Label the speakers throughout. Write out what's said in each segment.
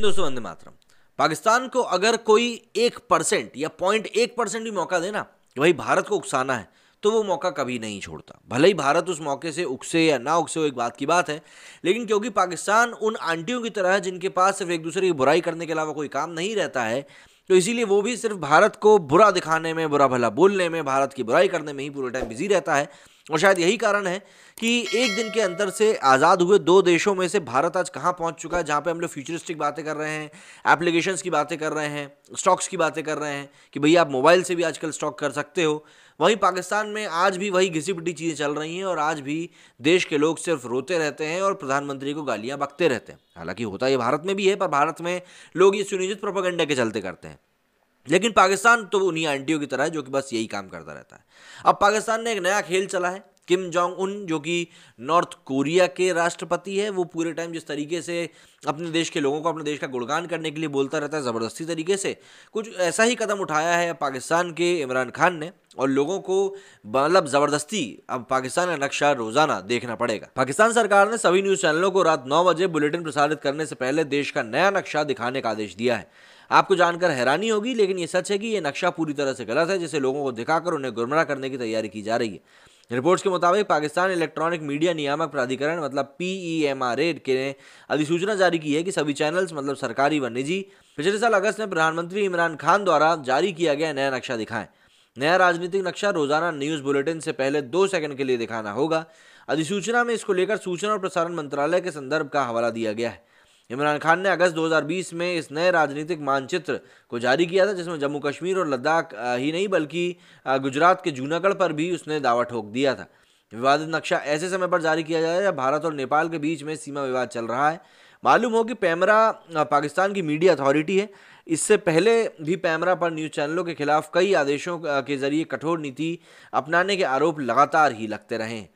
Speaker 1: दोस्तों वंदे मातरम पाकिस्तान को अगर कोई एक परसेंट या पॉइंट एक परसेंट भी मौका देना कि भाई भारत को उकसाना है तो वो मौका कभी नहीं छोड़ता भले ही भारत उस मौके से उकसे या ना उकसे वो एक बात की बात है लेकिन क्योंकि पाकिस्तान उन आंटियों की तरह है जिनके पास सिर्फ एक दूसरे की बुराई करने के अलावा कोई काम नहीं रहता है तो इसीलिए वो भी सिर्फ भारत को बुरा दिखाने में बुरा भला बोलने में भारत की बुराई करने में ही पूरे टाइम बिजी रहता है और शायद यही कारण है कि एक दिन के अंतर से आज़ाद हुए दो देशों में से भारत आज कहाँ पहुँच चुका है जहाँ पे हम लोग फ्यूचरिस्टिक बातें कर रहे हैं एप्लीकेशंस की बातें कर रहे हैं स्टॉक्स की बातें कर रहे हैं कि भैया आप मोबाइल से भी आजकल स्टॉक कर सकते हो वहीं पाकिस्तान में आज भी वही घिसी पिटी चीज़ें चल रही हैं और आज भी देश के लोग सिर्फ रोते रहते हैं और प्रधानमंत्री को गालियाँ बकते रहते हैं हालांकि होता ये भारत में भी है पर भारत में लोग ये सुनियोजित प्रोपागेंडा के चलते करते हैं लेकिन पाकिस्तान तो उन्हीं आंटियों की तरह है जो कि बस यही काम करता रहता है अब पाकिस्तान ने एक नया खेल चला है किम जोंग उन जो कि नॉर्थ कोरिया के राष्ट्रपति है वो पूरे टाइम जिस तरीके से अपने देश के लोगों को अपने देश का गुणगान करने के लिए बोलता रहता है ज़बरदस्ती तरीके से कुछ ऐसा ही कदम उठाया है पाकिस्तान के इमरान खान ने और लोगों को मतलब ज़बरदस्ती अब पाकिस्तान का नक्शा रोज़ाना देखना पड़ेगा पाकिस्तान सरकार ने सभी न्यूज़ चैनलों को रात नौ बजे बुलेटिन प्रसारित करने से पहले देश का नया नक्शा दिखाने का आदेश दिया है आपको जानकर हैरानी होगी लेकिन ये सच है कि ये नक्शा पूरी तरह से गलत है जिसे लोगों को दिखाकर उन्हें गुमराह करने की तैयारी की जा रही है रिपोर्ट्स के मुताबिक पाकिस्तान इलेक्ट्रॉनिक मीडिया नियामक प्राधिकरण मतलब पी e के अधिसूचना जारी की है कि सभी चैनल्स मतलब सरकारी व निजी पिछले साल अगस्त में प्रधानमंत्री इमरान खान द्वारा जारी किया गया नया नक्शा दिखाएं नया राजनीतिक नक्शा रोजाना न्यूज बुलेटिन से पहले दो सेकंड के लिए दिखाना होगा अधिसूचना में इसको लेकर सूचना और प्रसारण मंत्रालय के संदर्भ का हवाला दिया गया है इमरान खान ने अगस्त 2020 में इस नए राजनीतिक मानचित्र को जारी किया था जिसमें जम्मू कश्मीर और लद्दाख ही नहीं बल्कि गुजरात के जूनागढ़ पर भी उसने दावा ठोक दिया था विवादित नक्शा ऐसे समय पर जारी किया जाए जब भारत और नेपाल के बीच में सीमा विवाद चल रहा है मालूम हो कि पैमरा पाकिस्तान की मीडिया अथॉरिटी है इससे पहले भी पैमरा पर न्यूज़ चैनलों के खिलाफ कई आदेशों के जरिए कठोर नीति अपनाने के आरोप लगातार ही लगते रहे हैं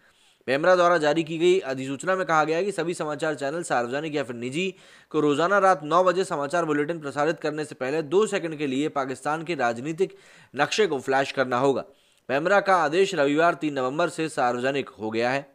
Speaker 1: पेमरा द्वारा जारी की गई अधिसूचना में कहा गया है कि सभी समाचार चैनल सार्वजनिक या फिर निजी को रोजाना रात नौ बजे समाचार बुलेटिन प्रसारित करने से पहले दो सेकंड के लिए पाकिस्तान के राजनीतिक नक्शे को फ्लैश करना होगा पेमरा का आदेश रविवार तीन नवंबर से सार्वजनिक हो गया है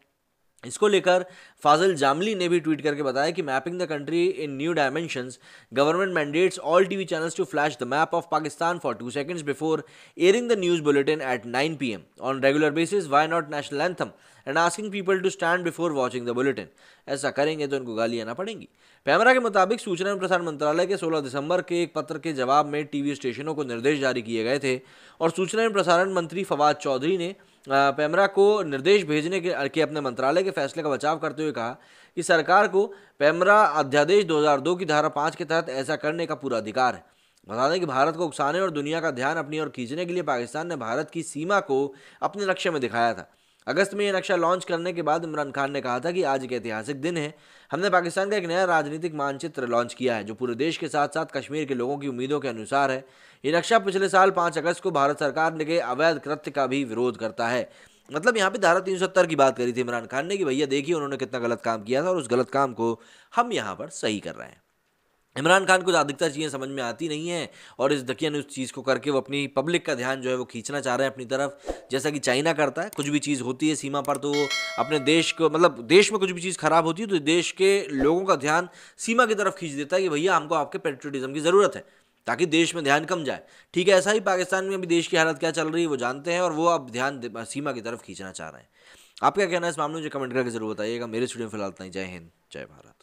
Speaker 1: इसको लेकर फाजिल जामली ने भी ट्वीट करके बताया कि mapping the country in new dimensions government mandates all TV channels to flash the map of Pakistan for two seconds before airing the news bulletin at 9 PM on regular basis why not national anthem and asking people to stand before watching the bulletin ऐसा करेंगे तो उनको गाली आना पड़ेंगी पैमरा के मुताबिक सूचना एवं प्रसारण मंत्रालय के 16 दिसंबर के एक पत्र के जवाब में टीवी स्टेशनों को निर्देश जारी किए गए थे और सूचना एवं प्रसारण मंत्री फवाद चौधरी ने पैमरा को निर्देश भेजने के, के अपने मंत्रालय के फैसले का बचाव करते हुए कहा कि सरकार को पैमरा अध्यादेश 2002 की धारा पाँच के तहत ऐसा करने का पूरा अधिकार है बता दें कि भारत को उकसाने और दुनिया का ध्यान अपनी ओर खींचने के लिए पाकिस्तान ने भारत की सीमा को अपने लक्ष्य में दिखाया था अगस्त में ये नक्शा लॉन्च करने के बाद इमरान खान ने कहा था कि आज एक ऐतिहासिक दिन है हमने पाकिस्तान का एक नया राजनीतिक मानचित्र लॉन्च किया है जो पूरे देश के साथ साथ कश्मीर के लोगों की उम्मीदों के अनुसार है ये नक्शा पिछले साल पाँच अगस्त को भारत सरकार ने के अवैध कृत्य का भी विरोध करता है मतलब यहाँ पे धारा तीन की बात करी थी इमरान खान ने कि भैया देखिए उन्होंने कितना गलत काम किया था और उस गलत काम को हम यहाँ पर सही कर रहे हैं इमरान खान को अधिकतर चीज़ें समझ में आती नहीं हैं और इस दकिया ने उस चीज़ को करके वो अपनी पब्लिक का ध्यान जो है वो खींचना चाह रहे हैं अपनी तरफ जैसा कि चाइना करता है कुछ भी चीज़ होती है सीमा पर तो वो अपने देश को मतलब देश में कुछ भी चीज़ ख़राब होती है तो देश के लोगों का ध्यान सीमा की तरफ खींच देता है कि भैया हमको आपके पेट्रोटिज़म की ज़रूरत है ताकि देश में ध्यान कम जाए ठीक है ऐसा ही पाकिस्तान में अभी देश की हालत क्या चल रही है वो जानते हैं और वो अब ध्यान सीमा की तरफ खींचना चाह रहे हैं आपका कहना है इस मामले में मुझे कमेंट करके जरूर बताइएगा मेरे स्टूडियो में फिलहाल तय जय हिंद जय भारत